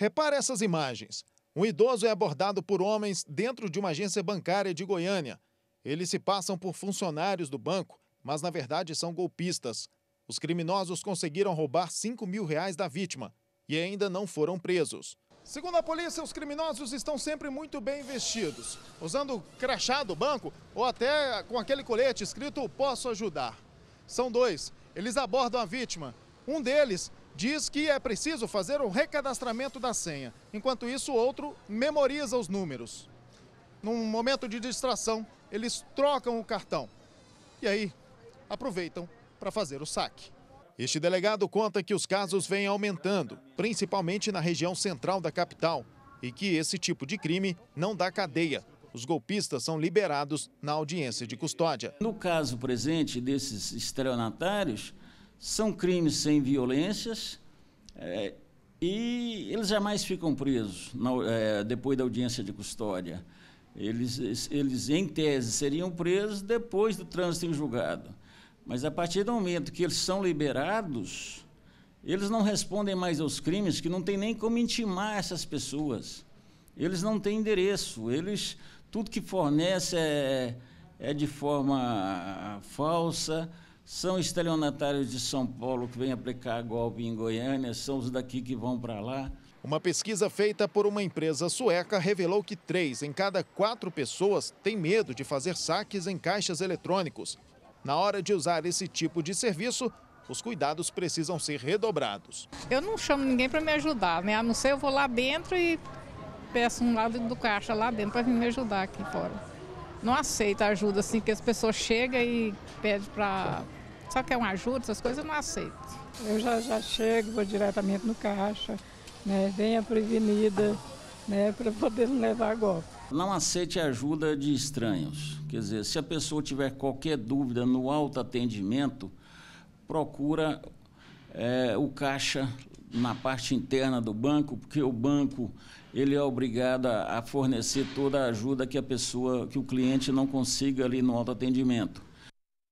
Repare essas imagens. Um idoso é abordado por homens dentro de uma agência bancária de Goiânia. Eles se passam por funcionários do banco, mas na verdade são golpistas. Os criminosos conseguiram roubar 5 mil reais da vítima e ainda não foram presos. Segundo a polícia, os criminosos estão sempre muito bem vestidos, usando o crachá do banco ou até com aquele colete escrito Posso Ajudar. São dois. Eles abordam a vítima um deles diz que é preciso fazer o recadastramento da senha, enquanto isso, outro memoriza os números. Num momento de distração, eles trocam o cartão e aí aproveitam para fazer o saque. Este delegado conta que os casos vêm aumentando, principalmente na região central da capital, e que esse tipo de crime não dá cadeia. Os golpistas são liberados na audiência de custódia. No caso presente desses estelionatários, são crimes sem violências é, e eles jamais ficam presos na, é, depois da audiência de custódia. Eles, eles, em tese, seriam presos depois do trânsito em julgado. Mas a partir do momento que eles são liberados, eles não respondem mais aos crimes, que não tem nem como intimar essas pessoas. Eles não têm endereço, eles tudo que fornece é, é de forma falsa, são estelionatários de São Paulo que vêm aplicar golpe em Goiânia, são os daqui que vão para lá. Uma pesquisa feita por uma empresa sueca revelou que três em cada quatro pessoas têm medo de fazer saques em caixas eletrônicos. Na hora de usar esse tipo de serviço, os cuidados precisam ser redobrados. Eu não chamo ninguém para me ajudar, né? A não ser eu vou lá dentro e peço um lado do caixa lá dentro para vir me ajudar aqui fora. Não aceita ajuda assim que as pessoas chegam e pedem para só que é um ajuda, essas coisas eu não aceito. Eu já, já chego, vou diretamente no caixa, né? Venha prevenida, né? Para poder não levar golpe. Não aceite ajuda de estranhos. Quer dizer, se a pessoa tiver qualquer dúvida no autoatendimento, procura é, o caixa na parte interna do banco, porque o banco ele é obrigado a, a fornecer toda a ajuda que a pessoa, que o cliente não consiga ali no autoatendimento.